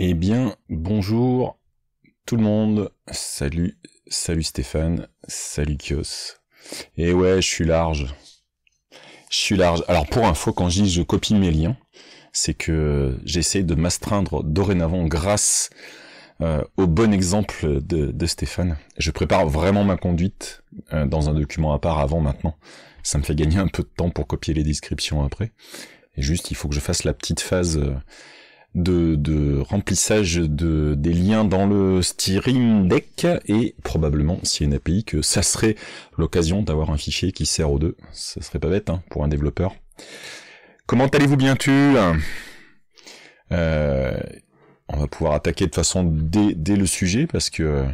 Eh bien, bonjour tout le monde. Salut, salut Stéphane, salut Kios. Et eh ouais, je suis large. Je suis large. Alors pour info, quand je dis je copie mes liens, c'est que j'essaie de m'astreindre dorénavant grâce euh, au bon exemple de, Stéphane. Je prépare vraiment ma conduite euh, dans un document à part avant maintenant. Ça me fait gagner un peu de temps pour copier les descriptions après. Et juste, il faut que je fasse la petite phase. Euh, de, remplissage de, des liens dans le Steering Deck et probablement s'il y a une API que ça serait l'occasion d'avoir un fichier qui sert aux deux. Ça serait pas bête hein, pour un développeur. Comment allez-vous bien tu euh, On va pouvoir attaquer de façon dès, dès le sujet parce que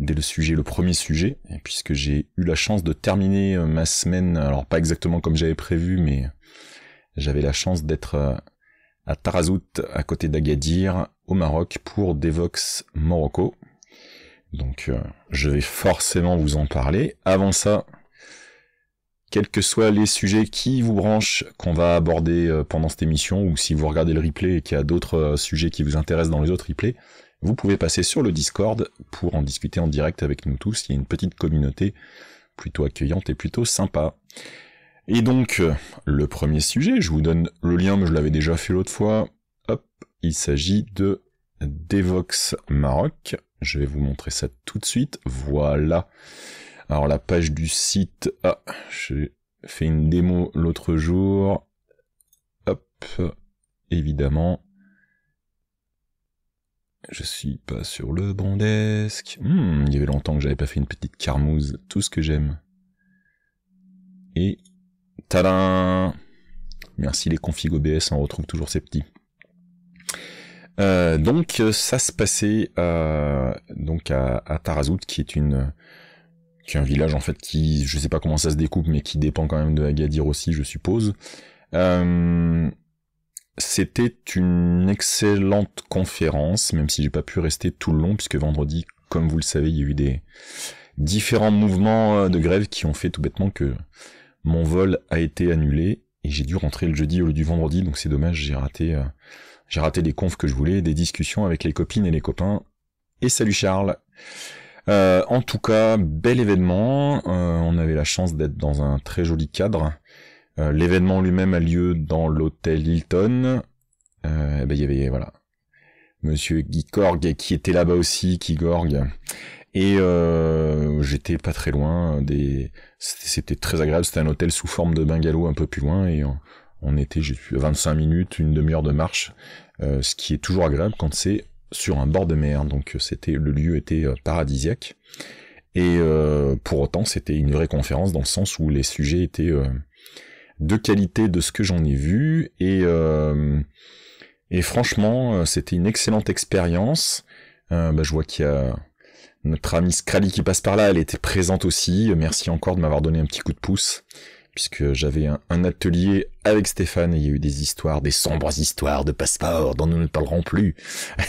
dès le sujet, le premier sujet, puisque j'ai eu la chance de terminer euh, ma semaine, alors pas exactement comme j'avais prévu, mais j'avais la chance d'être euh, à Tarazout, à côté d'Agadir, au Maroc, pour Devox Morocco. Donc euh, je vais forcément vous en parler. Avant ça, quels que soient les sujets qui vous branchent, qu'on va aborder euh, pendant cette émission, ou si vous regardez le replay et qu'il y a d'autres euh, sujets qui vous intéressent dans les autres replays, vous pouvez passer sur le Discord pour en discuter en direct avec nous tous. Il y a une petite communauté plutôt accueillante et plutôt sympa. Et donc, euh, le premier sujet, je vous donne le lien, mais je l'avais déjà fait l'autre fois. Hop, il s'agit de Devox Maroc. Je vais vous montrer ça tout de suite. Voilà. Alors la page du site. Ah, j'ai fait une démo l'autre jour. Hop, évidemment. Je suis pas sur le bon desk. Hmm, il y avait longtemps que j'avais pas fait une petite carmouse, Tout ce que j'aime. Et Tadam Merci les configs OBS, on retrouve toujours ces petits. Euh, donc euh, ça se passait euh, à, donc à, Tarazout, qui est une qui est un village en fait qui, je sais pas comment ça se découpe, mais qui dépend quand même de Agadir aussi, je suppose. c'était une excellente conférence, même si j'ai pas pu rester tout le long, puisque vendredi, comme vous le savez, il y a eu des différents mouvements de grève qui ont fait tout bêtement que mon vol a été annulé et j'ai dû rentrer le jeudi au lieu du vendredi, donc c'est dommage, j'ai raté, euh, j'ai raté les confs que je voulais, des discussions avec les copines et les copains. Et salut Charles. Euh, en tout cas, bel événement. Euh, on avait la chance d'être dans un très joli cadre. L'événement lui-même a lieu dans l'hôtel Hilton. Eh ben il y avait voilà Monsieur Guy qui était là-bas aussi, qui gorgue et euh, j'étais pas très loin. Des... C'était très agréable. C'était un hôtel sous forme de bungalow un peu plus loin. Et on, était, j'ai 25 minutes, une demi-heure de marche. Euh, ce qui est toujours agréable quand c'est sur un bord de mer. Donc c'était le lieu était euh, paradisiaque. Et euh, pour autant, c'était une vraie conférence dans le sens où les sujets étaient euh, de qualité de ce que j'en ai vu. Et, et franchement, c'était une excellente expérience. Bah, je vois qu'il y a notre amie Scrally qui passe par là, elle était présente aussi. Merci encore de m'avoir donné un petit coup de pouce puisque j'avais un, atelier avec Stéphane et il y a eu des histoires, des sombres histoires de passeport dont nous ne parlerons plus.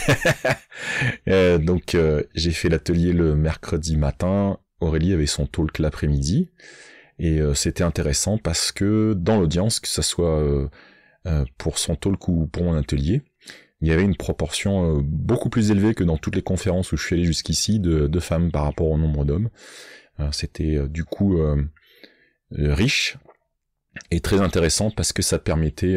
Euh, donc euh, j'ai fait l'atelier le mercredi matin, Aurélie avait son talk l'après-midi, et euh, c'était intéressant parce que dans l'audience, que ce soit pour son talk ou pour mon atelier, il y avait une proportion euh, beaucoup plus élevée que dans toutes les conférences où je suis allé jusqu'ici de, femmes par rapport au nombre d'hommes. Euh, c'était euh, du coup riche et très intéressant parce que ça permettait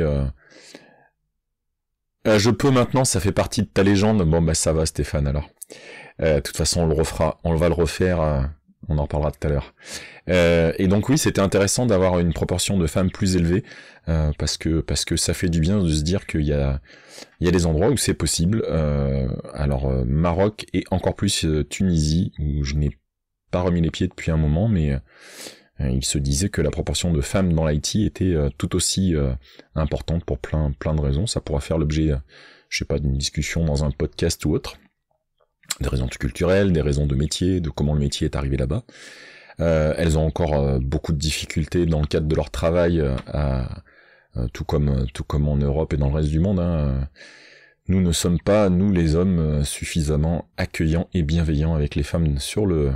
je peux maintenant, ça fait partie de ta légende. Bon bah ça va Stéphane alors. De toute façon on le refera, on va le refaire on en reparlera tout à l'heure. Euh, et donc oui, c'était intéressant d'avoir une proportion de femmes plus élevée, euh, parce, que, parce que ça fait du bien de se dire qu'il y a, il y a des endroits où c'est possible. Euh, alors Maroc et encore plus Tunisie, où je n'ai pas remis les pieds depuis un moment, mais il se disait que la proportion de femmes dans l'IT était tout aussi importante pour plein, plein de raisons. Ça pourra faire l'objet, je sais pas, d'une discussion dans un podcast ou autre des raisons culturelles, des raisons de métier, de comment le métier est arrivé là-bas. Euh, elles ont encore euh, beaucoup de difficultés dans le cadre de leur travail, euh, tout comme tout comme en Europe et dans le reste du monde. Hein. nous ne sommes pas, nous les hommes, suffisamment accueillants et bienveillants avec les femmes sur le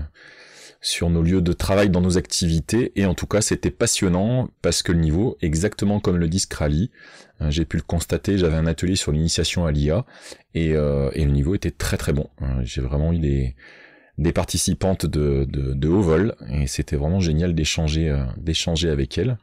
sur nos lieux de travail, dans nos activités, et en tout cas c'était passionnant parce que le niveau, exactement comme le dit Rally, hein, j'ai pu le constater, j'avais un atelier sur l'initiation à l'IA, et, euh, et, le niveau était très très bon. Hein, j'ai vraiment eu des, des participantes de, de, de haut vol, et c'était vraiment génial d'échanger, euh, d'échanger avec elles.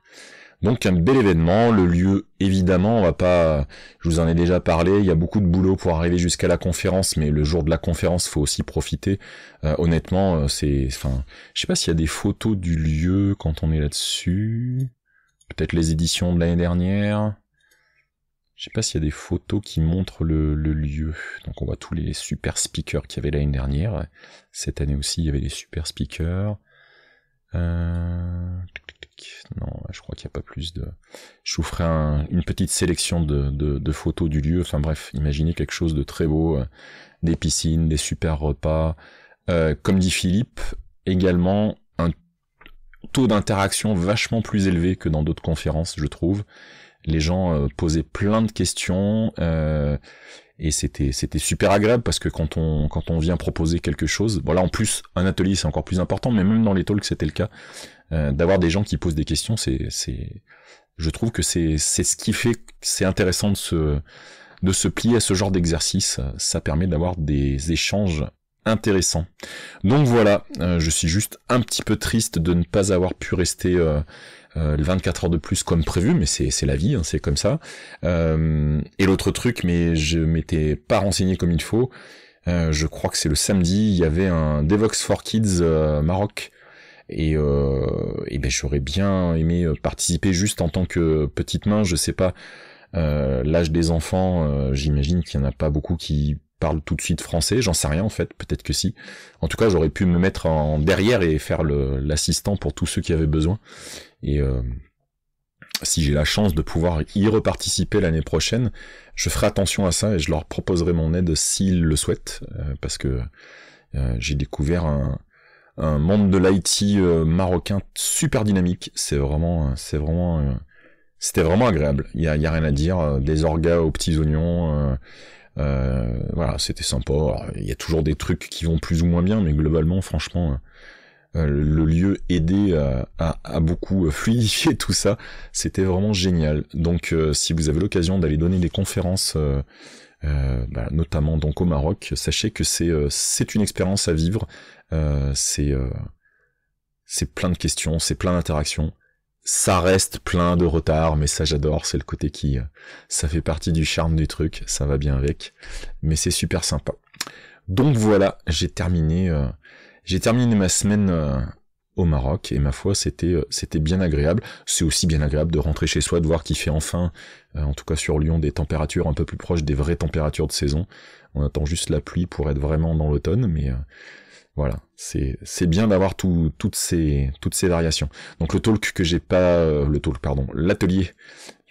Donc un bel événement, le lieu évidemment, on va pas je vous en ai déjà parlé, il y a beaucoup de boulot pour arriver jusqu'à la conférence mais le jour de la conférence, faut aussi profiter. Euh, honnêtement, euh, c'est enfin, je sais pas s'il y a des photos du lieu quand on est là-dessus. Peut-être les éditions de l'année dernière. Je sais pas s'il y a des photos qui montrent le, le, lieu. Donc on voit tous les super speakers qu'il y avait l'année dernière. Cette année aussi, il y avait des super speakers. Euh, non, je crois qu'il n'y a pas plus de... Je vous ferai une petite sélection de, photos du lieu. Enfin bref, imaginez quelque chose de très beau. Euh, des piscines, des super repas. Euh, comme dit Philippe, également un taux d'interaction vachement plus élevé que dans d'autres conférences, je trouve. Les gens posaient plein de questions et c'était c'était super agréable parce que quand on quand on vient proposer quelque chose voilà en plus un atelier c'est encore plus important mais même dans les talks c'était le cas euh, d'avoir des gens qui posent des questions c'est c'est je trouve que c'est c'est ce qui fait c'est intéressant de se de se plier à ce genre d'exercice ça permet d'avoir des échanges intéressant. Donc voilà, euh, je suis juste un petit peu triste de ne pas avoir pu rester euh, 24 euh, heures de plus comme prévu, mais c'est la vie, hein, c'est comme ça. Euh, et l'autre truc, mais je m'étais pas renseigné comme il faut. je crois que c'est le samedi, il y avait un Devox for Kids Maroc. Et, ben j'aurais bien aimé participer juste en tant que petite main, je sais pas. l'âge des enfants, j'imagine qu'il y en a pas beaucoup qui parle tout de suite français, j'en sais rien en fait, peut-être que si. En tout cas, j'aurais pu me mettre en derrière et faire l'assistant pour tous ceux qui avaient besoin. Et euh, si j'ai la chance de pouvoir y reparticiper l'année prochaine, je ferai attention à ça et je leur proposerai mon aide s'ils le souhaitent, euh, parce que euh, j'ai découvert un, monde de l'IT marocain super dynamique. C'est vraiment, c'est vraiment, c'était vraiment agréable. Il a, y a, rien à dire. Des orgas aux petits oignons euh, voilà, c'était sympa. il y a toujours des trucs qui vont plus ou moins bien, mais globalement, franchement, euh, euh, le lieu aidé à, beaucoup fluidifier tout ça. C'était vraiment génial. Donc, si vous avez l'occasion d'aller donner des conférences, bah, notamment donc au Maroc, sachez que c'est une expérience à vivre. c'est c'est plein de questions, c'est plein d'interactions ça reste plein de retard, mais ça j'adore, c'est le côté qui, euh, ça fait partie du charme du truc, ça va bien avec, mais c'est super sympa. Donc voilà, j'ai terminé, euh, j'ai terminé ma semaine euh, au Maroc et ma foi c'était c'était bien agréable. C'est aussi bien agréable de rentrer chez soi, de voir qu'il fait enfin, en tout cas sur Lyon, des températures un peu plus proches des vraies températures de saison. On attend juste la pluie pour être vraiment dans l'automne, mais voilà, c'est bien d'avoir tout, toutes, ces, toutes ces variations. Donc le talk que j'ai pas, euh, le talk pardon, l'atelier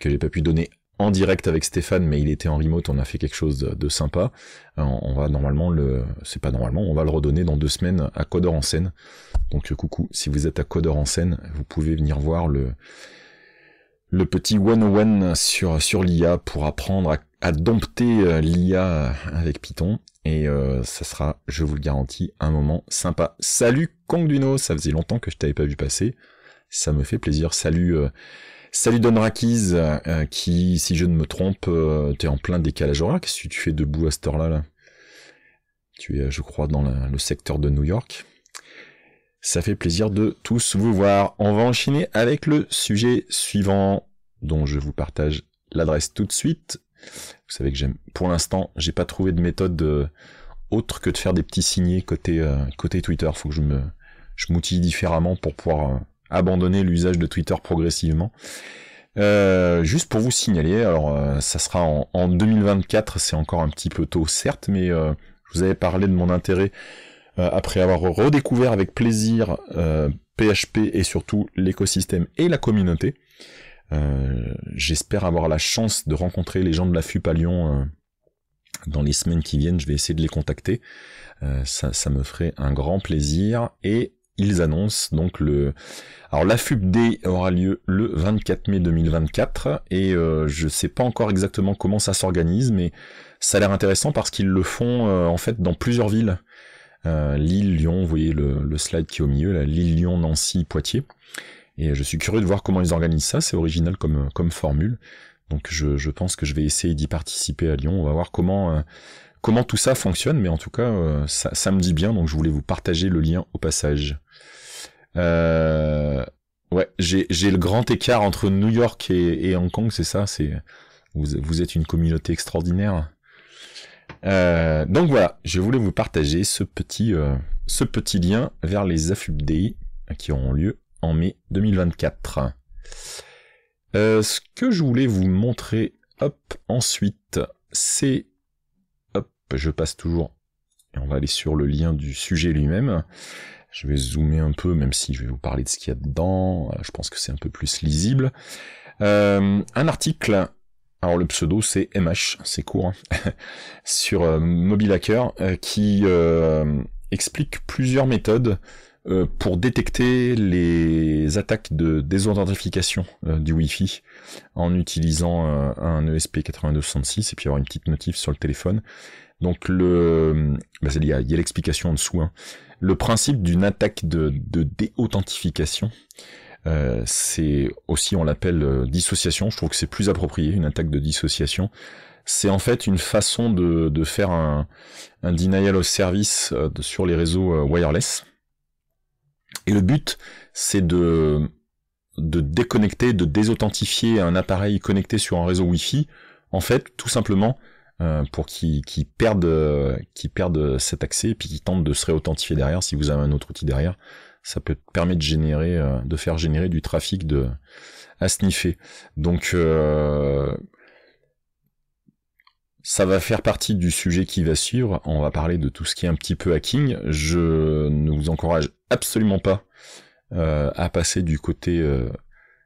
que j'ai pas pu donner en direct avec Stéphane, mais il était en remote, on a fait quelque chose de, sympa. Euh, on va normalement le, c'est pas normalement, on va le redonner dans deux semaines à Coder en scène. Donc euh, coucou, si vous êtes à Coder en scène, vous pouvez venir voir le le petit one one sur sur l'IA pour apprendre à à dompter euh, l'IA euh, avec Python. Et euh, ça sera, je vous le garantis, un moment sympa. Salut Kongduno, ça faisait longtemps que je t'avais pas vu passer. Ça me fait plaisir. Salut, salut Donrakiz, qui, si je ne me trompe, t'es en plein décalage horaire. Qu'est-ce tu fais debout à cette heure-là Tu es, je crois, dans le secteur de New York. Ça fait plaisir de tous vous voir. On va enchaîner avec le sujet suivant, dont je vous partage l'adresse tout de suite. Vous savez que j'aime, pour l'instant, j'ai pas trouvé de méthode euh, autre que de faire des petits signés côté, euh, côté Twitter. Faut que je me, m'outille différemment pour pouvoir euh, abandonner l'usage de Twitter progressivement. juste pour vous signaler, alors ça sera en, 2024, c'est encore un petit peu tôt certes, mais je vous avais parlé de mon intérêt après avoir redécouvert avec plaisir PHP et surtout l'écosystème et la communauté. Euh, j'espère avoir la chance de rencontrer les gens de la FUP à Lyon euh, dans les semaines qui viennent, je vais essayer de les contacter. Euh, ça, ça, me ferait un grand plaisir. Et ils annoncent donc le. Alors la D aura lieu le 24 mai 2024 et je je sais pas encore exactement comment ça s'organise, mais ça a l'air intéressant parce qu'ils le font en fait dans plusieurs villes. Lille, Lyon, vous voyez le, slide qui est au milieu, là, Lille, Lyon, Nancy, Poitiers. Et je suis curieux de voir comment ils organisent ça, c'est original comme, comme formule. Donc je, je pense que je vais essayer d'y participer à Lyon. On va voir comment, euh, comment tout ça fonctionne, mais en tout cas, euh, ça, ça, me dit bien, donc je voulais vous partager le lien au passage. Euh, ouais, j'ai le grand écart entre New York et, et Hong Kong, c'est ça C'est vous, vous, êtes une communauté extraordinaire. Euh, donc voilà, je voulais vous partager ce petit, ce petit lien vers les AFUBDI qui auront lieu en mai 2024. Euh, ce que je voulais vous montrer, hop, ensuite, c'est, hop, je passe toujours, et on va aller sur le lien du sujet lui-même. Je vais zoomer un peu, même si je vais vous parler de ce qu'il y a dedans, euh, je pense que c'est un peu plus lisible. Euh, un article alors le pseudo c'est MH, c'est court, hein, sur Mobile Hacker, qui explique plusieurs méthodes euh, pour détecter les attaques de désauthentification euh, du Wi-Fi en utilisant euh, un e ESP8266 et puis avoir une petite notif sur le téléphone. Donc le, bah il y a, l'explication en dessous. Hein. Le principe d'une attaque de, de déauthentification, c'est aussi on l'appelle dissociation. Je trouve que c'est plus approprié une attaque de dissociation c'est en fait une façon de, faire un, un denial of service sur les réseaux wireless. Et le but, c'est de, de déconnecter, de désauthentifier un appareil connecté sur un réseau Wi-Fi, en fait, tout simplement euh, pour qu'il perde, perde, cet accès et puis qu'il tente de se réauthentifier derrière. Si vous avez un autre outil derrière, ça peut permettre de générer, euh, de faire générer du trafic de à sniffer. Donc euh, ça va faire partie du sujet qui va suivre. On va parler de tout ce qui est un petit peu hacking. Je ne vous encourage absolument pas euh, à passer du côté euh,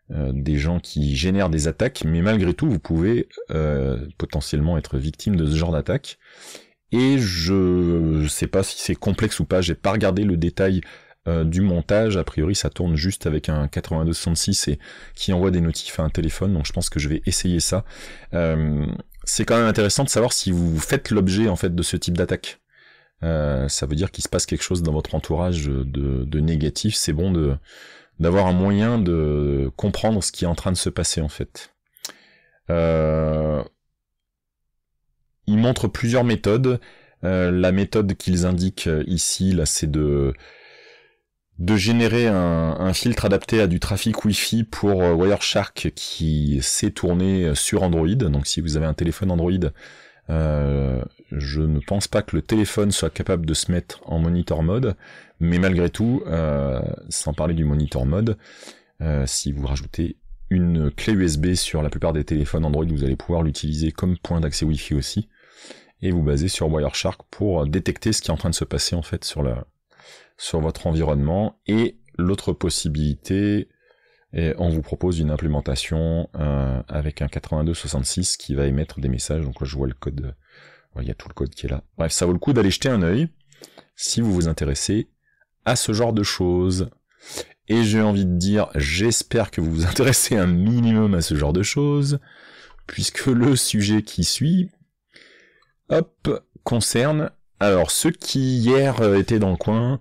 euh, des gens qui génèrent des attaques, mais malgré tout, vous pouvez potentiellement être victime de ce genre d'attaque. Et je ne sais pas si c'est complexe ou pas. J'ai pas regardé le détail du montage. A priori, ça tourne juste avec un 8266 et qui envoie des notifs à un téléphone. Donc, je pense que je vais essayer ça c'est quand même intéressant de savoir si vous faites l'objet en fait de ce type d'attaque. Euh, ça veut dire qu'il se passe quelque chose dans votre entourage de, négatif. C'est bon de d'avoir un moyen de comprendre ce qui est en train de se passer en fait. Euh, ils montrent plusieurs méthodes. Euh, la méthode qu'ils indiquent euh, ici, là, c'est de de générer un, filtre adapté à du trafic Wi-Fi pour euh, Wireshark qui s'est tourné euh, sur Android. Donc si vous avez un téléphone Android, euh, je ne pense pas que le téléphone soit capable de se mettre en monitor mode, mais malgré tout, sans parler du monitor mode, si vous rajoutez une clé USB sur la plupart des téléphones Android, vous allez pouvoir l'utiliser comme point d'accès Wi-Fi aussi, et vous basez sur Wireshark pour détecter ce qui est en train de se passer en fait sur la, sur votre environnement. Et l'autre possibilité, on vous propose une implémentation euh, avec un 8266 qui va émettre des messages. Donc là, je vois le code. Il y a tout le code qui est là. Bref, ça vaut le coup d'aller jeter un œil si vous vous intéressez à ce genre de choses. Et j'ai envie de dire, j'espère que vous vous intéressez un minimum à ce genre de choses, puisque le sujet qui suit, hop, concerne alors, ceux qui hier euh, étaient dans le coin,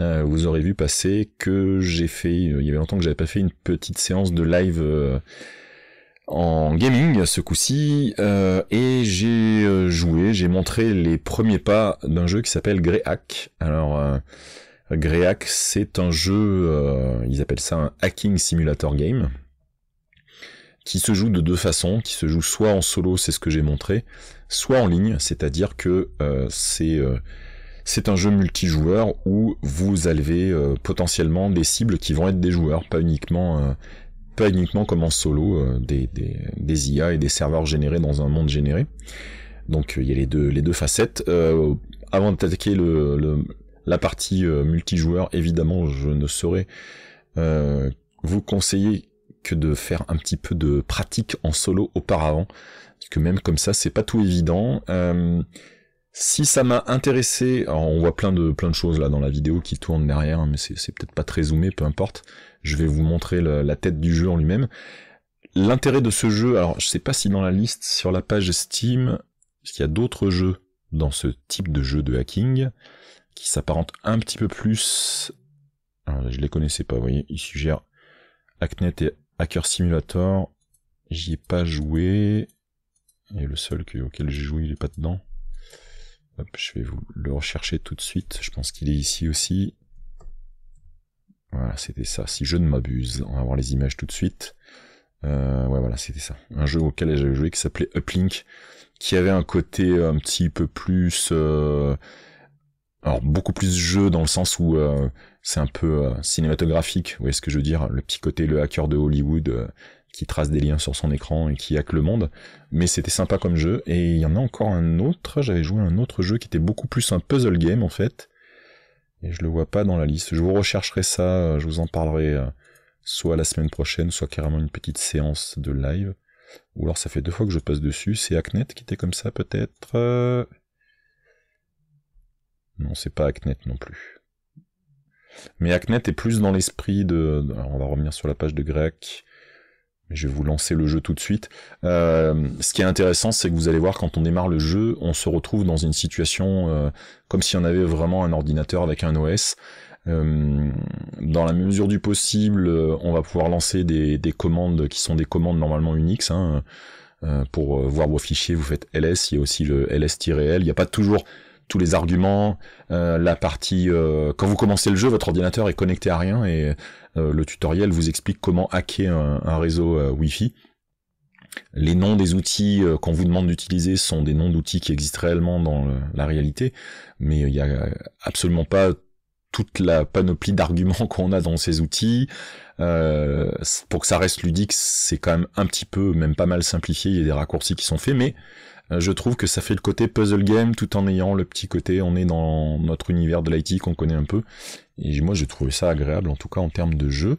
euh, vous aurez vu passer que j'ai fait, euh, il y avait longtemps que j'avais pas fait une petite séance de live en gaming ce coup-ci, et j'ai joué, j'ai montré les premiers pas d'un jeu qui s'appelle Greyhack. Alors, Greyhack, c'est un jeu, ils appellent ça un hacking simulator game qui se joue de deux façons, qui se joue soit en solo, c'est ce que j'ai montré, soit en ligne, c'est-à-dire que euh, c'est euh, c'est un jeu multijoueur où vous avez euh, potentiellement des cibles qui vont être des joueurs, pas uniquement pas uniquement comme en solo des, des, IA et des serveurs générés dans un monde généré. Donc il y a les deux les deux facettes. avant d'attaquer le, la partie multijoueur, évidemment, je ne saurais vous conseiller que de faire un petit peu de pratique en solo auparavant. Parce que même comme ça, c'est pas tout évident. Euh, si ça m'a intéressé, on voit plein de, plein de choses là dans la vidéo qui tourne derrière, hein, mais c'est peut-être pas très zoomé, peu importe. Je vais vous montrer la, tête du jeu en lui-même. L'intérêt de ce jeu, alors je sais pas si dans la liste sur la page Steam, est-ce qu'il y a d'autres jeux dans ce type de jeu de hacking qui s'apparentent un petit peu plus. Alors, je les connaissais pas, vous voyez, il suggère Hacknet et Hacker Simulator, j'y ai pas joué. Et le seul auquel j'ai joué, il est pas dedans. je vais vous le rechercher tout de suite. Je pense qu'il est ici aussi. Voilà, c'était ça. Si je ne m'abuse, on va voir les images tout de suite. Euh, ouais, voilà, c'était ça. Un jeu auquel j'avais joué qui s'appelait Uplink, qui avait un côté euh, un petit peu plus... Euh, alors, beaucoup plus jeu dans le sens où c'est un peu euh, cinématographique, vous voyez ce que je veux dire, le petit côté le hacker de Hollywood euh, qui trace des liens sur son écran et qui hack le monde, mais c'était sympa comme jeu, et il y en a encore un autre, j'avais joué à un autre jeu qui était beaucoup plus un puzzle game en fait, et je le vois pas dans la liste, je vous rechercherai ça, euh, je vous en parlerai soit la semaine prochaine, soit carrément une petite séance de live, ou alors ça fait deux fois que je passe dessus, c'est Hacknet qui était comme ça peut-être... Non, c'est pas Hacknet non plus. Mais acnet est plus dans l'esprit de... on va revenir sur la page de Grec. Je vais vous lancer le jeu tout de suite. Euh, ce qui est intéressant, c'est que vous allez voir, quand on démarre le jeu, on se retrouve dans une situation euh, comme si on avait vraiment un ordinateur avec un OS. Euh, dans la mesure du possible, on va pouvoir lancer des, commandes qui sont des commandes normalement Unix. Hein. pour voir vos fichiers, vous faites ls, il y a aussi le ls-l. Il n'y a pas toujours tous les arguments, euh, la partie... Euh, quand vous commencez le jeu, votre ordinateur est connecté à rien et euh, le tutoriel vous explique comment hacker un, réseau Wi-Fi. Les noms des outils qu'on vous demande d'utiliser sont des noms d'outils qui existent réellement dans la réalité, mais il n'y a absolument pas toute la panoplie d'arguments qu'on a dans ces outils. pour que ça reste ludique, c'est quand même un petit peu, même pas mal simplifié, il y a des raccourcis qui sont faits, mais euh, je trouve que ça fait le côté puzzle game tout en ayant le petit côté on est dans notre univers de l'IT qu'on connaît un peu. Et moi j'ai trouvé ça agréable en tout cas en termes de jeu.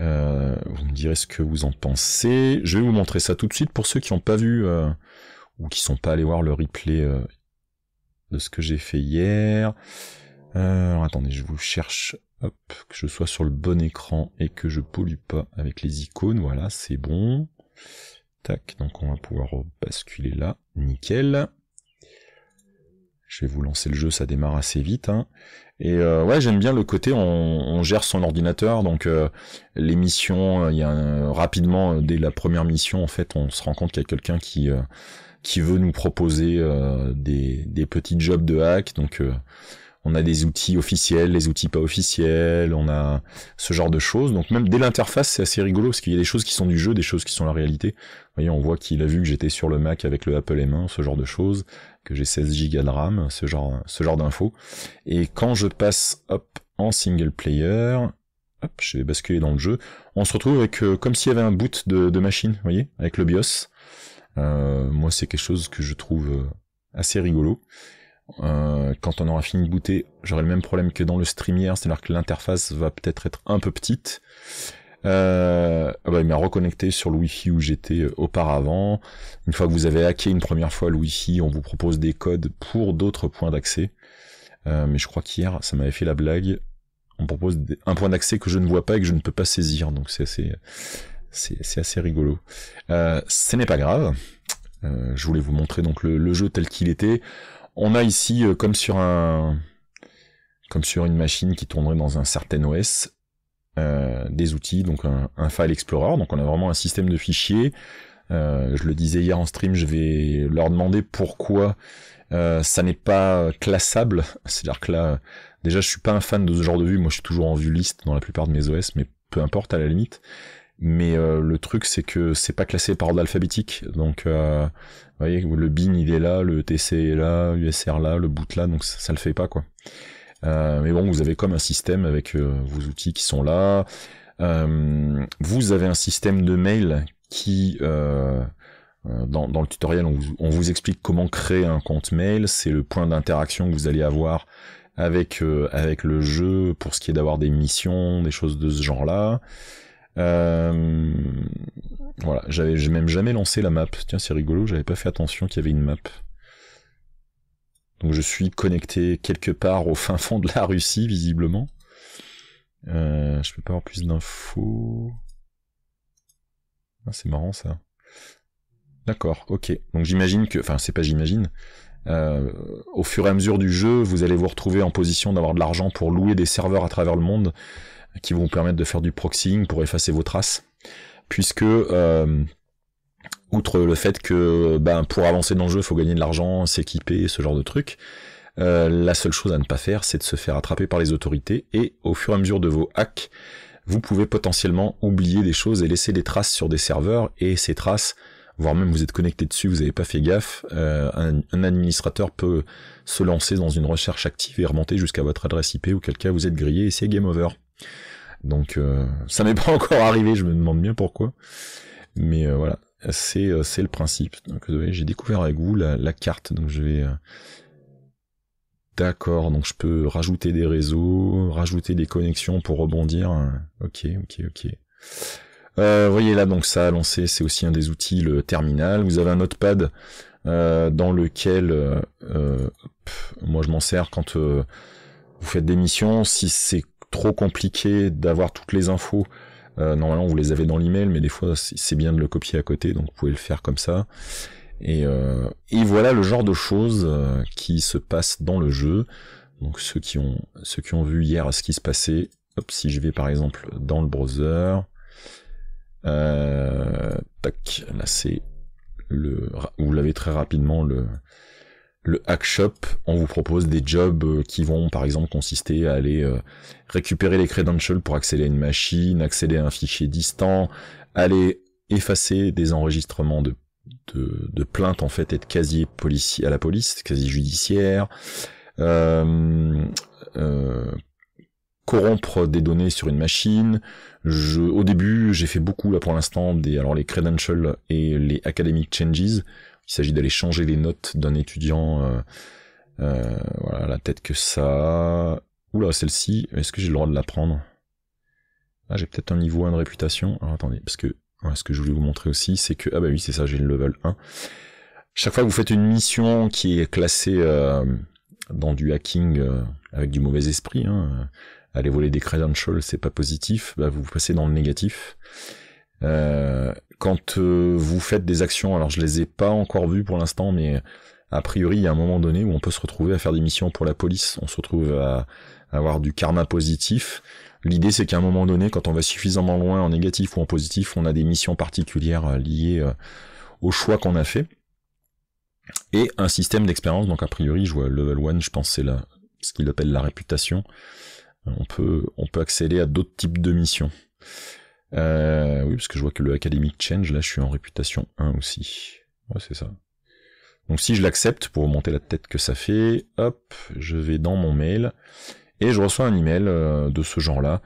Euh, vous me direz ce que vous en pensez. Je vais vous montrer ça tout de suite pour ceux qui n'ont pas vu euh, ou qui sont pas allés voir le replay de ce que j'ai fait hier. attendez, je vous cherche. Hop, que je sois sur le bon écran et que je pollue pas avec les icônes. Voilà, c'est bon. Tac, donc on va pouvoir basculer là. Nickel. Je vais vous lancer le jeu, ça démarre assez vite. Hein. Et euh, ouais, j'aime bien le côté, on, gère son ordinateur, donc euh, les missions, euh, il y a rapidement, dès la première mission, en fait, on se rend compte qu'il y a quelqu'un qui, qui veut nous proposer des, des petits jobs de hack, donc on a des outils officiels, les outils pas officiels, on a ce genre de choses. Donc même dès l'interface, c'est assez rigolo parce qu'il y a des choses qui sont du jeu, des choses qui sont la réalité. Vous voyez, on voit qu'il a vu que j'étais sur le Mac avec le Apple M1, ce genre de choses, que j'ai 16 Go de RAM, ce genre, ce genre d'infos. Et quand je passe hop en single player, hop, je vais basculer dans le jeu. On se retrouve avec euh, comme s'il y avait un boot de, machine, vous voyez, avec le BIOS. Euh, moi, c'est quelque chose que je trouve euh, assez rigolo. Euh, quand on aura fini de booter, j'aurai le même problème que dans le stream hier, c'est-à-dire que l'interface va peut-être être un peu petite. bah, il m'a reconnecté sur le wifi où j'étais euh, auparavant. Une fois que vous avez hacké une première fois le wifi, on vous propose des codes pour d'autres points d'accès. mais je crois qu'hier, ça m'avait fait la blague. On propose un point d'accès que je ne vois pas et que je ne peux pas saisir. Donc c'est assez, rigolo. ce n'est pas grave. je voulais vous montrer donc le jeu tel qu'il était. On a ici, euh, comme sur un, comme sur une machine qui tournerait dans un certain OS, euh, des outils, donc un, file explorer. Donc on a vraiment un système de fichiers. Euh, je le disais hier en stream, je vais leur demander pourquoi ça n'est pas classable. C'est-à-dire que là, déjà, je suis pas un fan de ce genre de vue. Moi, je suis toujours en vue liste dans la plupart de mes OS, mais peu importe à la limite. Mais euh, le truc, c'est que c'est pas classé par ordre alphabétique. Donc, euh, vous voyez, le bin, il est là, le TC est là, USR là, le boot là, donc ça, le fait pas, quoi. Euh, mais bon, vous avez comme un système avec vos outils qui sont là. vous avez un système de mail qui... Dans, le tutoriel, on vous, on vous, explique comment créer un compte mail. C'est le point d'interaction que vous allez avoir avec, avec le jeu pour ce qui est d'avoir des missions, des choses de ce genre-là. Euh, voilà, j'avais même jamais lancé la map. Tiens, c'est rigolo, j'avais pas fait attention qu'il y avait une map. Donc je suis connecté quelque part au fin fond de la Russie, visiblement. Euh, je peux pas avoir plus d'infos. Ah, c'est marrant ça. D'accord, ok. Donc j'imagine que, enfin c'est pas j'imagine, euh, au fur et à mesure du jeu, vous allez vous retrouver en position d'avoir de l'argent pour louer des serveurs à travers le monde qui vont vous permettre de faire du proxying pour effacer vos traces. Puisque, euh, outre le fait que ben, pour avancer dans le jeu, il faut gagner de l'argent, s'équiper, ce genre de trucs, euh, la seule chose à ne pas faire, c'est de se faire attraper par les autorités et au fur et à mesure de vos hacks, vous pouvez potentiellement oublier des choses et laisser des traces sur des serveurs et ces traces voire même vous êtes connecté dessus, vous n'avez pas fait gaffe, euh, un, administrateur peut se lancer dans une recherche active et remonter jusqu'à votre adresse IP, ou quelqu'un. vous êtes grillé et c'est game over. Donc euh, ça m'est pas encore arrivé, je me demande bien pourquoi. Mais euh, voilà, c'est le principe. Donc j'ai découvert avec vous la, la, carte, donc je vais... D'accord, donc je peux rajouter des réseaux, rajouter des connexions pour rebondir. Ok, ok, ok. Euh, voyez là, donc ça a lancé, c'est aussi un des outils, le terminal. Vous avez un notepad euh, dans lequel, euh, euh, moi je m'en sers quand vous faites des missions. Si c'est trop compliqué d'avoir toutes les infos, normalement vous les avez dans l'email, mais des fois c'est bien de le copier à côté, donc vous pouvez le faire comme ça. Et, et voilà le genre de choses qui se passent dans le jeu. Donc ceux qui ont, ceux qui ont vu hier ce qui se passait, hop, si je vais par exemple dans le browser, euh, tac, là c'est le, vous l'avez très rapidement le, le hack shop, on vous propose des jobs euh, qui vont par exemple consister à aller euh, récupérer les credentials pour accéder à une machine, accéder à un fichier distant, aller effacer des enregistrements de, de, de plaintes en fait et de casiers à la police, quasi judiciaire, euh, corrompre des données sur une machine, au début, j'ai fait beaucoup là pour l'instant des alors les credentials et les academic changes. Il s'agit d'aller changer les notes d'un étudiant. Euh, euh, voilà, la tête que ça. Oula, celle-ci, est-ce que j'ai le droit de la prendre Ah, j'ai peut-être un niveau 1 de réputation. Alors attendez, parce que ce que je voulais vous montrer aussi, c'est que ah bah oui, c'est ça, j'ai le level 1. Chaque fois que vous faites une mission qui est classée euh, dans du hacking avec du mauvais esprit, hein, aller voler des credentials, c'est pas positif, bah vous passez dans le négatif. Euh, quand euh, vous faites des actions, alors je les ai pas encore vues pour l'instant, mais a priori, il y a un moment donné où on peut se retrouver à faire des missions pour la police, on se retrouve à, avoir du karma positif. L'idée, c'est qu'à un moment donné, quand on va suffisamment loin en négatif ou en positif, on a des missions particulières euh, liées au choix qu'on a fait. Et un système d'expérience, donc a priori, je vois level 1, je pense c'est ce qu'il appelle la réputation on peut, on peut accéder à d'autres types de missions. Euh, oui, parce que je vois que le Academic Change, là, je suis en réputation 1 aussi. Ouais, c'est ça. Donc si je l'accepte, pour monter la tête que ça fait, hop, je vais dans mon mail, et je reçois un email euh, de ce genre-là.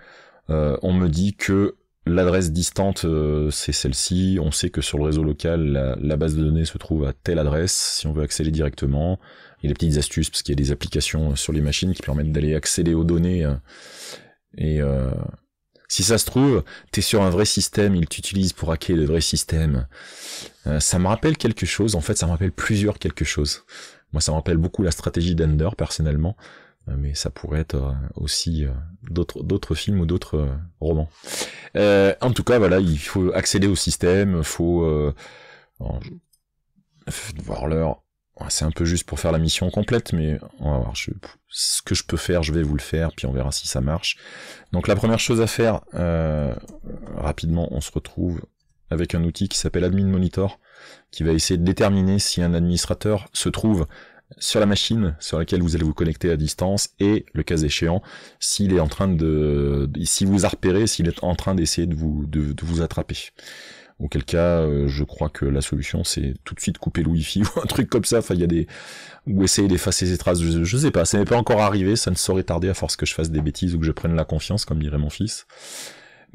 Euh, on me dit que l'adresse distante, euh, c'est celle-ci. On sait que sur le réseau local, la, base de données se trouve à telle adresse si on veut accéder directement. Il y a des petites astuces parce qu'il y a des applications euh, sur les machines qui permettent d'aller accéder aux données. Euh, et si ça se trouve, tu es sur un vrai système, il t'utilise pour hacker le vrai système. ça me rappelle quelque chose. En fait, ça me rappelle plusieurs quelque chose. Moi, ça me rappelle beaucoup la stratégie d'Ender personnellement. Euh, mais ça pourrait être euh, aussi euh, d'autres d'autres films ou d'autres romans. en tout cas, voilà, il faut accéder au système, faut voir l'heure. C'est un peu juste pour faire la mission complète, mais on va voir. ce que je peux faire, je vais vous le faire, puis on verra si ça marche. Donc la première chose à faire, rapidement, on se retrouve avec un outil qui s'appelle Admin Monitor, qui va essayer de déterminer si un administrateur se trouve sur la machine sur laquelle vous allez vous connecter à distance et le cas échéant s'il est en train de si vous a repéré s'il est en train d'essayer de vous de, vous attraper auquel cas euh, je crois que la solution c'est tout de suite couper le wifi ou un truc comme ça enfin il y a des ou essayer d'effacer ses traces je, je, sais pas ça n'est pas encore arrivé ça ne saurait tarder à force que je fasse des bêtises ou que je prenne la confiance comme dirait mon fils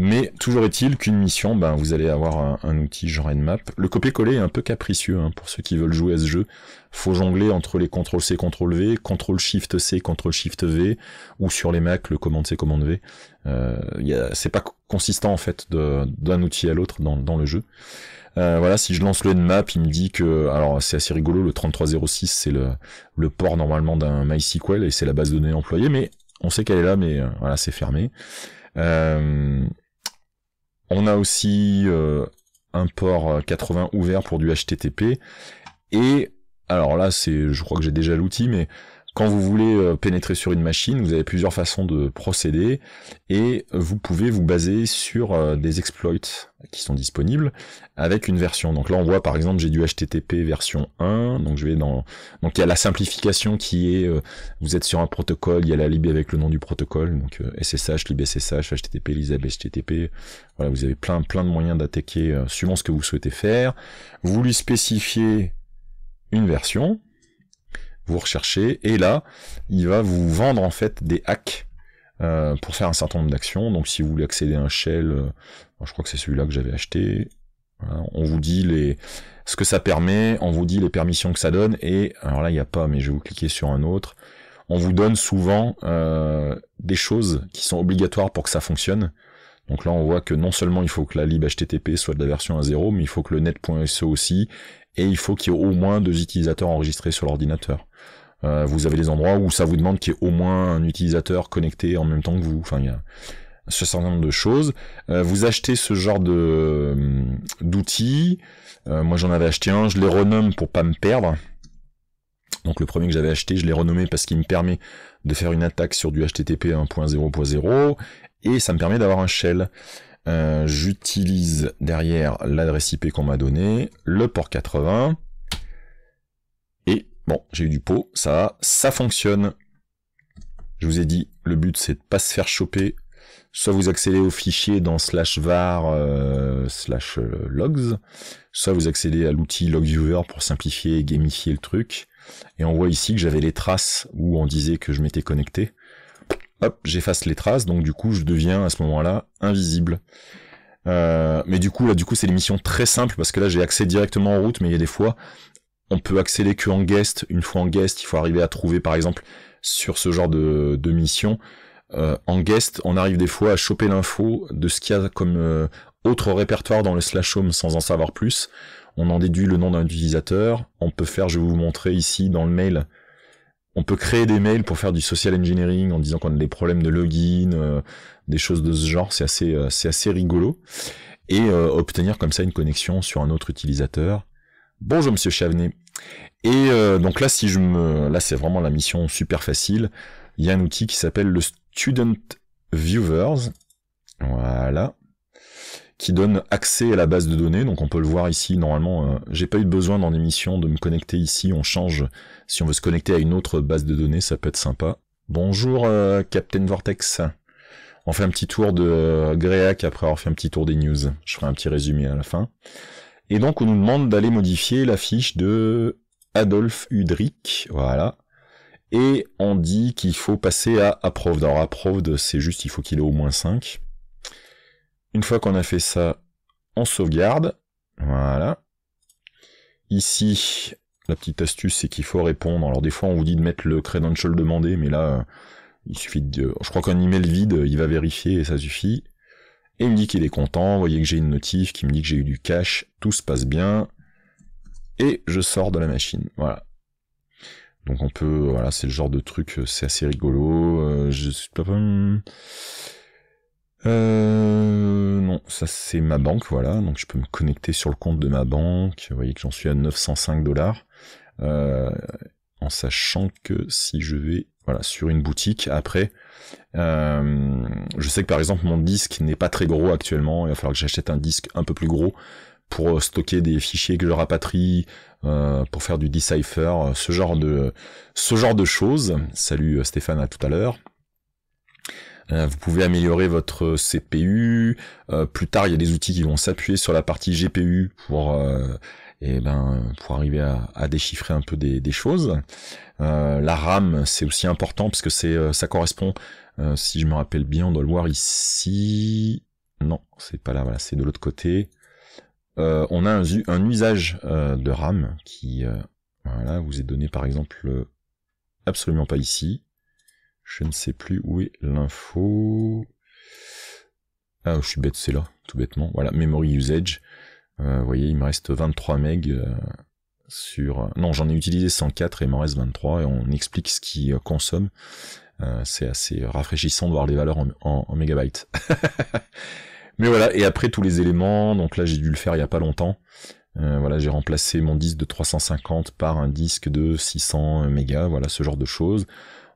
mais toujours est-il qu'une mission, ben, vous allez avoir un, outil genre Nmap. Le copier-coller est un peu capricieux hein, pour ceux qui veulent jouer à ce jeu. Faut jongler entre les CTRL-C, CTRL-V, CTRL-SHIFT-C, CTRL-SHIFT-V, ou sur les Mac, le commande-C, commande-V. Euh, c'est pas consistant en fait d'un outil à l'autre dans, le jeu. Euh, voilà, si je lance le Nmap, il me dit que, alors c'est assez rigolo, le 3306 c'est le, port normalement d'un MySQL et c'est la base de données employée, mais on sait qu'elle est là, mais euh, voilà, c'est fermé. Euh, on a aussi euh, un port 80 euh, ouvert pour du HTTP. Et alors là, c'est, je crois que j'ai déjà l'outil, mais quand vous voulez euh, pénétrer sur une machine, vous avez plusieurs façons de procéder et vous pouvez vous baser sur euh, des exploits qui sont disponibles avec une version. Donc là, on voit par exemple, j'ai du HTTP version 1. Donc je vais dans, donc il y a la simplification qui est, euh, vous êtes sur un protocole, il y a la lib avec le nom du protocole, donc SSH, libSSH, HTTP, lisab, HTTP. Voilà, vous avez plein, plein de moyens d'attaquer suivant ce que vous souhaitez faire. Vous lui spécifiez une version vous recherchez, et là, il va vous vendre en fait des hacks euh, pour faire un certain nombre d'actions. Donc si vous voulez accéder à un shell, euh, je crois que c'est celui-là que j'avais acheté. on vous dit les ce que ça permet, on vous dit les permissions que ça donne, et alors là il n'y a pas, mais je vais vous cliquer sur un autre. On vous donne souvent euh, des choses qui sont obligatoires pour que ça fonctionne. Donc là, on voit que non seulement il faut que la lib HTTP soit de la version 1.0 mais il faut que le net.so aussi, et il faut qu'il y ait au moins deux utilisateurs enregistrés sur l'ordinateur. Euh, vous avez des endroits où ça vous demande qu'il y ait au moins un utilisateur connecté en même temps que vous. Enfin, il y a ce certain de choses. Euh, vous achetez ce genre de euh, d'outils. moi, j'en avais acheté un. Je les renomme pour pas me perdre. Donc le premier que j'avais acheté, je l'ai renommé parce qu'il me permet de faire une attaque sur du HTTP 1.0.0 et ça me permet d'avoir un shell. J'utilise derrière l'adresse IP qu'on m'a donnée, le port 80, j'ai eu du pot, ça ça fonctionne. Je vous ai dit, le but c'est de pas se faire choper. Soit vous accédez au fichier dans slash var euh, slash euh, logs, soit vous accédez à l'outil viewer pour simplifier et gamifier le truc. Et on voit ici que j'avais les traces où on disait que je m'étais connecté. Hop, j'efface les traces, donc du coup je deviens à ce moment-là invisible. Euh, mais du coup là du coup c'est l'émission très simple parce que là j'ai accès directement en route mais il y a des fois on peut accéder que en guest. Une fois en guest, il faut arriver à trouver, par exemple, sur ce genre de, de mission, euh, en guest, on arrive des fois à choper l'info de ce qu'il y a comme euh, autre répertoire dans le slash home sans en savoir plus. On en déduit le nom d'un utilisateur. On peut faire, je vais vous montrer ici dans le mail, on peut créer des mails pour faire du social engineering en disant qu'on a des problèmes de login, euh, des choses de ce genre. C'est assez, c'est assez rigolo. Et obtenir comme ça une connexion sur un autre utilisateur. Bonjour Monsieur Chavenet. Et euh, donc là, si je me, là c'est vraiment la mission super facile. Il y a un outil qui s'appelle le Student Viewers, voilà, qui donne accès à la base de données. Donc on peut le voir ici. Normalement, euh, j'ai pas eu besoin dans l'émission de me connecter ici. On change si on veut se connecter à une autre base de données, ça peut être sympa. Bonjour euh, Captain Vortex. On fait un petit tour de Greac après avoir fait un petit tour des news. Je ferai un petit résumé à la fin. Et donc on nous demande d'aller modifier la fiche de Adolphe Udric, voilà. Et on dit qu'il faut passer à approved. Alors approved, c'est juste il faut qu'il ait au moins 5. Une fois qu'on a fait ça, on sauvegarde. Voilà. Ici, la petite astuce, c'est qu'il faut répondre. Alors des fois, on vous dit de mettre le credential demandé, mais là, euh, il suffit de... Je crois qu'un email vide, il va vérifier et ça suffit. Et il me dit qu'il est content, vous voyez que j'ai une notif qui me dit que j'ai eu du cash, tout se passe bien, et je sors de la machine, voilà. Donc on peut, voilà, c'est le genre de truc, euh, c'est assez rigolo, euh, je suis pas... Euh, non, ça c'est ma banque, voilà, donc je peux me connecter sur le compte de ma banque, vous voyez que j'en suis à 905 dollars, en sachant que si je vais voilà, sur une boutique après. Euh, je sais que par exemple mon disque n'est pas très gros actuellement, il va falloir que j'achète un disque un peu plus gros pour euh, stocker des fichiers que je rapatrie, euh, pour faire du decipher, ce genre de ce genre de choses. Salut Stéphane, à tout à l'heure. vous pouvez améliorer votre CPU. plus tard, il y a des outils qui vont s'appuyer sur la partie GPU pour et eh ben pour arriver à, déchiffrer un peu des, choses. Euh, la RAM c'est aussi important parce que c'est euh, ça correspond, euh, si je me rappelle bien, on doit le voir ici. Non, c'est pas là, voilà, c'est de l'autre côté. on a un, un usage de RAM qui voilà vous est donné par exemple absolument pas ici. Je ne sais plus où est l'info. Ah, je suis bête, c'est là, tout bêtement. Voilà, memory usage. Euh, vous voyez, il me reste 23 MB euh, sur... Non, j'en ai utilisé 104 et il m'en reste 23 et on explique ce qui euh, consomme. c'est assez rafraîchissant de voir les valeurs en, en, mégabytes. Mais voilà, et après tous les éléments, donc là j'ai dû le faire il n'y a pas longtemps. voilà, j'ai remplacé mon disque de 350 par un disque de 600 mégas, voilà ce genre de choses.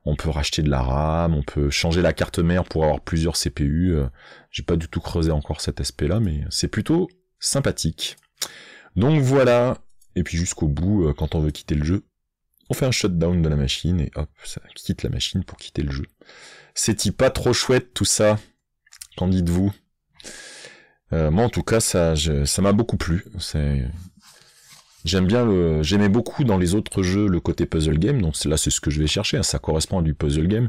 On peut racheter de la RAM, on peut changer la carte mère pour avoir plusieurs CPU. j'ai pas du tout creusé encore cet aspect-là, mais c'est plutôt sympathique. Donc voilà, et puis jusqu'au bout, euh, quand on veut quitter le jeu, on fait un shutdown de la machine et hop, ça quitte la machine pour quitter le jeu. C'est-il pas trop chouette tout ça Qu'en dites-vous euh, Moi en tout cas, ça m'a beaucoup plu. C'est J'aime bien j'aimais beaucoup dans les autres jeux le côté puzzle game, donc là c'est ce que je vais chercher, hein, ça correspond à du puzzle game,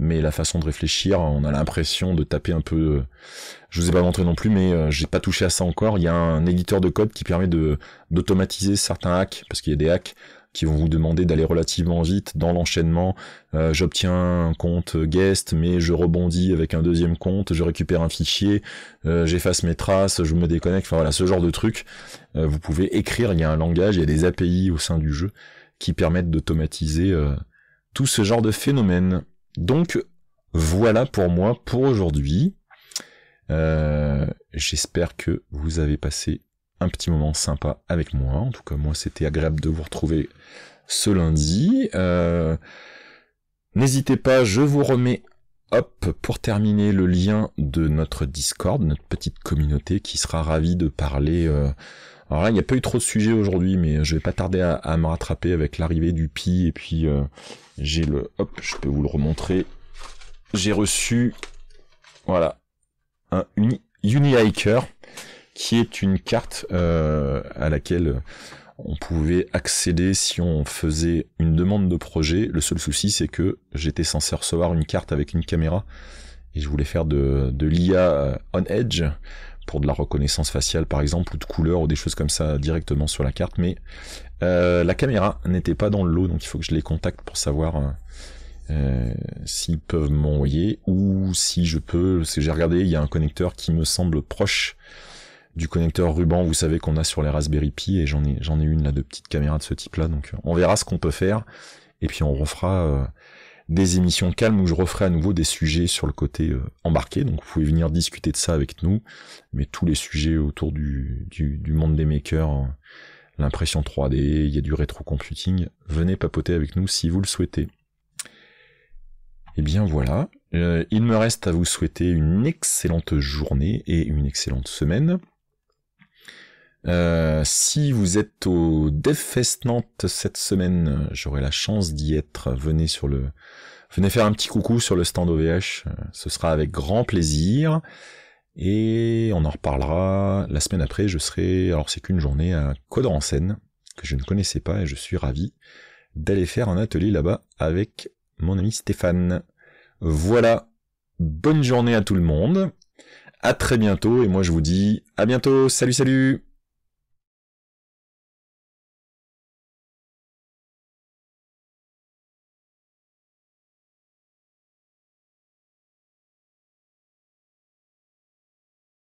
mais la façon de réfléchir, on a l'impression de taper un peu, euh, je vous ai pas montré non plus, mais euh, j'ai pas touché à ça encore, il y a un éditeur de code qui permet de, d'automatiser certains hacks, parce qu'il y a des hacks, qui vont vous demander d'aller relativement vite dans l'enchaînement. Euh, j'obtiens un compte guest, mais je rebondis avec un deuxième compte, je récupère un fichier, euh, j'efface mes traces, je me déconnecte, enfin voilà, ce genre de truc. Euh, vous pouvez écrire, il y a un langage, il y a des API au sein du jeu qui permettent d'automatiser tout ce genre de phénomène. Donc voilà pour moi pour aujourd'hui. J'espère que vous avez passé un petit moment sympa avec moi. En tout cas, moi, c'était agréable de vous retrouver ce lundi. Euh, n'hésitez pas, je vous remets, hop, pour terminer, le lien de notre Discord, notre petite communauté qui sera ravie de parler. Euh, alors là, il n'y a pas eu trop de sujets aujourd'hui, mais je vais pas tarder à, me rattraper avec l'arrivée du Pi. Et puis, euh, j'ai le... Hop, je peux vous le remontrer. J'ai reçu... Voilà. Un uni, uni hiker qui est une carte euh, à laquelle on pouvait accéder si on faisait une demande de projet. Le seul souci, c'est que j'étais censé recevoir une carte avec une caméra et je voulais faire de, l'IA euh, on edge pour de la reconnaissance faciale par exemple ou de couleur ou des choses comme ça directement sur la carte mais euh, la caméra n'était pas dans le lot donc il faut que je les contacte pour savoir s'ils peuvent m'envoyer ou si je peux j'ai regardé il y a un connecteur qui me semble proche du connecteur ruban, vous savez qu'on a sur les Raspberry Pi, et j'en ai, j'en ai une là de petite caméra de ce type-là, donc euh, on verra ce qu'on peut faire, et puis on refera euh, des émissions calmes où je referai à nouveau des sujets sur le côté euh, embarqué, donc vous pouvez venir discuter de ça avec nous, mais tous les sujets autour du, du, monde des makers, l'impression 3D, il y a du rétro-computing, venez papoter avec nous si vous le souhaitez. Et eh bien voilà, il me reste à vous souhaiter une excellente journée et une excellente semaine. Euh, si vous êtes au DevFest Nantes cette semaine, euh, j'aurai la chance d'y être. Venez sur le, venez faire un petit coucou sur le stand OVH. Euh, ce sera avec grand plaisir. Et on en reparlera la semaine après. Je serai, alors c'est qu'une journée à coder en que je ne connaissais pas et je suis ravi d'aller faire un atelier là-bas avec mon ami Stéphane. Voilà. Bonne journée à tout le monde. À très bientôt et moi je vous dis à bientôt. Salut salut.